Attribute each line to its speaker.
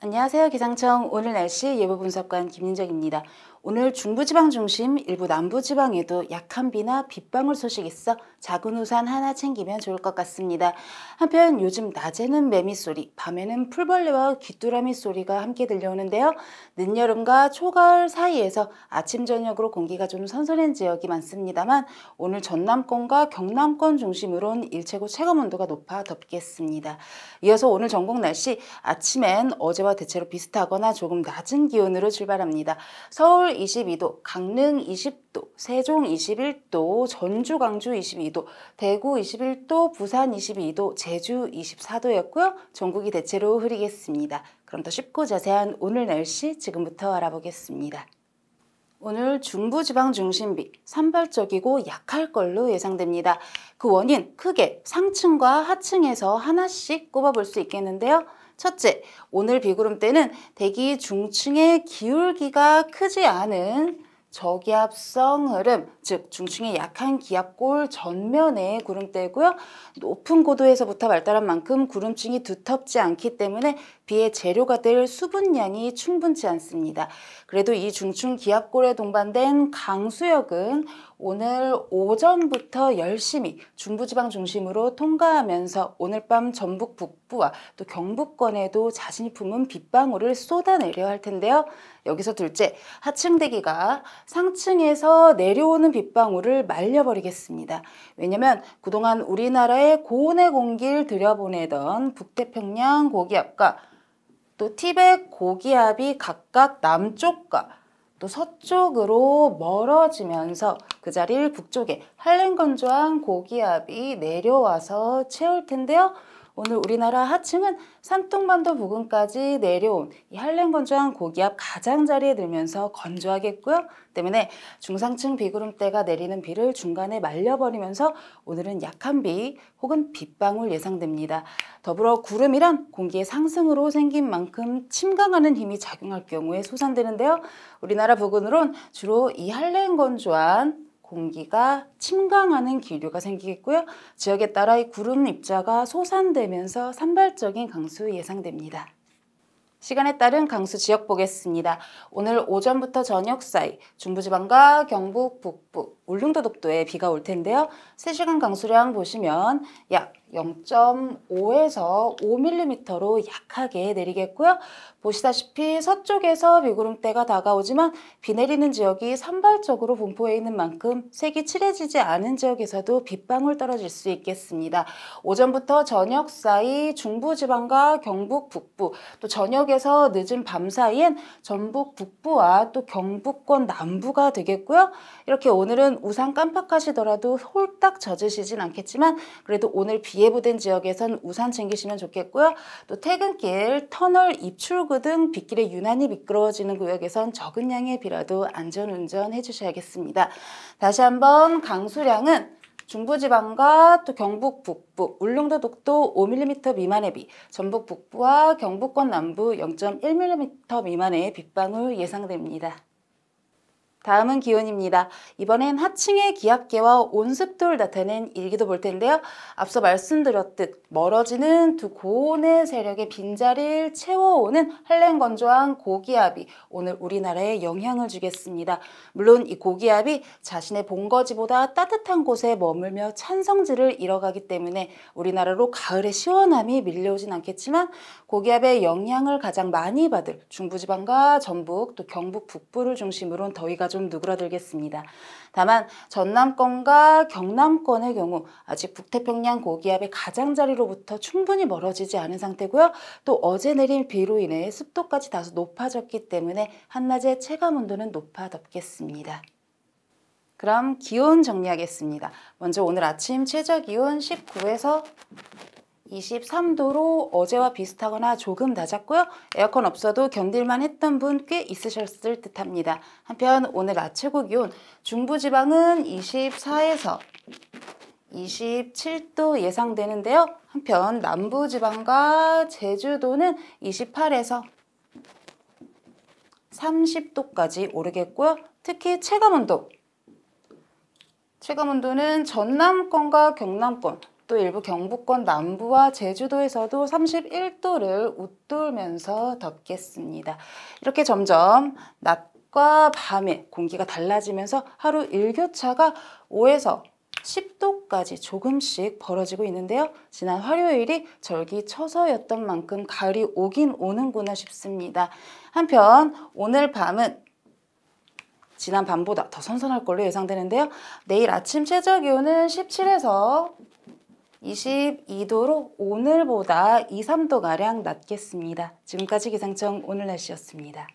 Speaker 1: 안녕하세요. 기상청 오늘 날씨 예보 분석관 김윤정입니다 오늘 중부지방 중심 일부 남부지방에도 약한 비나 빗방울 소식 있어 작은 우산 하나 챙기면 좋을 것 같습니다. 한편 요즘 낮에는 매미 소리, 밤에는 풀벌레와 귀뚜라미 소리가 함께 들려오는데요. 늦여름과 초가을 사이에서 아침 저녁으로 공기가 좀 선선한 지역이 많습니다만 오늘 전남권과 경남권 중심으로는 일체고 체감 온도가 높아 덥겠습니다. 이어서 오늘 전국 날씨 아침엔 어제와 대체로 비슷하거나 조금 낮은 기온으로 출발합니다. 서울 22도, 강릉 20도, 세종 21도, 전주 광주 22도, 대구 21도, 부산 22도, 제주 24도였고요. 전국이 대체로 흐리겠습니다. 그럼 더 쉽고 자세한 오늘 날씨 지금부터 알아보겠습니다. 오늘 중부지방 중심비 산발적이고 약할 걸로 예상됩니다. 그 원인 크게 상층과 하층에서 하나씩 꼽아볼 수 있겠는데요. 첫째, 오늘 비구름 때는 대기 중층의 기울기가 크지 않은 저기압성 흐름, 즉 중층의 약한 기압골 전면의 구름대고요. 높은 고도에서부터 발달한 만큼 구름층이 두텁지 않기 때문에 비의 재료가 될 수분량이 충분치 않습니다. 그래도 이 중층 기압골에 동반된 강수역은 오늘 오전부터 열심히 중부지방 중심으로 통과하면서 오늘 밤 전북 북부와 또 경북권에도 자신이 품은 빗방울을 쏟아내려 할 텐데요. 여기서 둘째, 하층 대기가 상층에서 내려오는 빗방울을 말려버리겠습니다. 왜냐면 그동안 우리나라의 고온의 공기를 들여보내던 북태평양 고기압과 또 티벳 고기압이 각각 남쪽과 또 서쪽으로 멀어지면서 그 자리를 북쪽에 한랭건조한 고기압이 내려와서 채울 텐데요. 오늘 우리나라 하층은 산둥반도 부근까지 내려온 이 한랭건조한 고기압 가장자리에 들면서 건조하겠고요. 때문에 중상층 비구름대가 내리는 비를 중간에 말려버리면서 오늘은 약한 비 혹은 빗방울 예상됩니다. 더불어 구름이란 공기의 상승으로 생긴 만큼 침강하는 힘이 작용할 경우에 소산되는데요. 우리나라 부근으론 주로 이 한랭건조한 공기가 침강하는 기류가 생기겠고요. 지역에 따라 이 구름 입자가 소산되면서 산발적인 강수 예상됩니다. 시간에 따른 강수 지역 보겠습니다. 오늘 오전부터 저녁 사이 중부지방과 경북 북부, 울릉도독도에 비가 올 텐데요. 3시간 강수량 보시면 약 0.5에서 5mm로 약하게 내리겠고요. 보시다시피 서쪽에서 비구름대가 다가오지만 비 내리는 지역이 산발적으로 분포해 있는 만큼 색이 칠해지지 않은 지역에서도 빗방울 떨어질 수 있겠습니다. 오전부터 저녁 사이 중부지방과 경북 북부 또 저녁에서 늦은 밤 사이엔 전북 북부와 또 경북권 남부가 되겠고요. 이렇게 오늘은 우산 깜빡하시더라도 홀딱 젖으시진 않겠지만 그래도 오늘 비 예보된 지역에선 우산 챙기시면 좋겠고요. 또 퇴근길, 터널 입출구 등 빗길에 유난히 미끄러워지는 구역에선 적은 양의 비라도 안전운전 해주셔야겠습니다. 다시 한번 강수량은 중부지방과 또 경북 북부, 울릉도 독도 5mm 미만의 비, 전북 북부와 경북권 남부 0.1mm 미만의 빗방울 예상됩니다. 다음은 기온입니다. 이번엔 하층의 기압계와 온습도를 나타낸 일기도 볼 텐데요. 앞서 말씀드렸듯 멀어지는 두 고온의 세력의 빈자리를 채워오는 한랭건조한 고기압이 오늘 우리나라에 영향을 주겠습니다. 물론 이 고기압이 자신의 본거지보다 따뜻한 곳에 머물며 찬성지를 잃어가기 때문에 우리나라로 가을의 시원함이 밀려오진 않겠지만 고기압의 영향을 가장 많이 받을 중부지방과 전북 또 경북 북부를 중심으로는 더위가 좀좀 누그러들겠습니다. 다만 전남권과 경남권의 경우 아직 북태평양 고기압의 가장자리로부터 충분히 멀어지지 않은 상태고요. 또 어제 내린 비로 인해 습도까지 다소 높아졌기 때문에 한낮의 체감온도는 높아졌겠습니다. 그럼 기온 정리하겠습니다. 먼저 오늘 아침 최저기온 19에서 23도로 어제와 비슷하거나 조금 낮았고요. 에어컨 없어도 견딜만 했던 분 꽤 있으셨을 듯합니다. 한편 오늘 낮 최고 기온 중부지방은 24에서 27도 예상되는데요. 한편 남부지방과 제주도는 28에서 30도까지 오르겠고요. 특히 체감온도, 체감온도는 전남권과 경남권, 또 일부 경북권 남부와 제주도에서도 31도를 웃돌면서 덥겠습니다. 이렇게 점점 낮과 밤의 공기가 달라지면서 하루 일교차가 5에서 10도까지 조금씩 벌어지고 있는데요. 지난 화요일이 절기 처서였던 만큼 가을이 오긴 오는구나 싶습니다. 한편 오늘 밤은 지난 밤보다 더 선선할 걸로 예상되는데요. 내일 아침 최저 기온은 17에서 22도로 오늘보다 2, 3도가량 낮겠습니다. 지금까지 기상청 오늘 날씨였습니다.